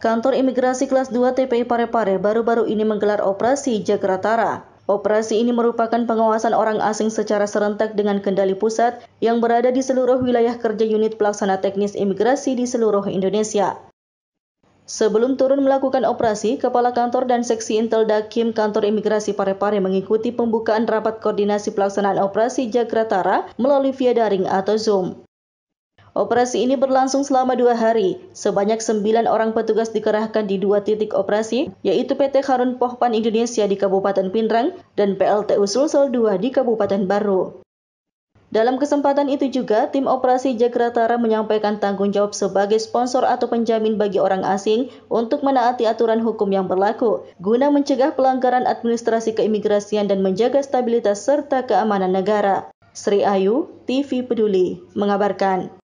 Kantor Imigrasi Kelas 2 TPI Parepare baru-baru ini menggelar operasi Jagratara. Operasi ini merupakan pengawasan orang asing secara serentak dengan kendali pusat yang berada di seluruh wilayah kerja unit pelaksana teknis imigrasi di seluruh Indonesia. Sebelum turun melakukan operasi, Kepala Kantor dan Seksi Intel Dakim Kantor Imigrasi Parepare mengikuti pembukaan rapat koordinasi pelaksanaan operasi Jagratara melalui via daring atau Zoom. Operasi ini berlangsung selama dua hari. Sebanyak sembilan orang petugas dikerahkan di dua titik operasi, yaitu PT Harun Pohpan Indonesia di Kabupaten Pindrang dan PLTU Sulsel II di Kabupaten Baru. Dalam kesempatan itu juga, tim operasi Jakarta menyampaikan tanggung jawab sebagai sponsor atau penjamin bagi orang asing untuk menaati aturan hukum yang berlaku, guna mencegah pelanggaran administrasi keimigrasian dan menjaga stabilitas serta keamanan negara. Sri Ayu, TV Peduli, mengabarkan.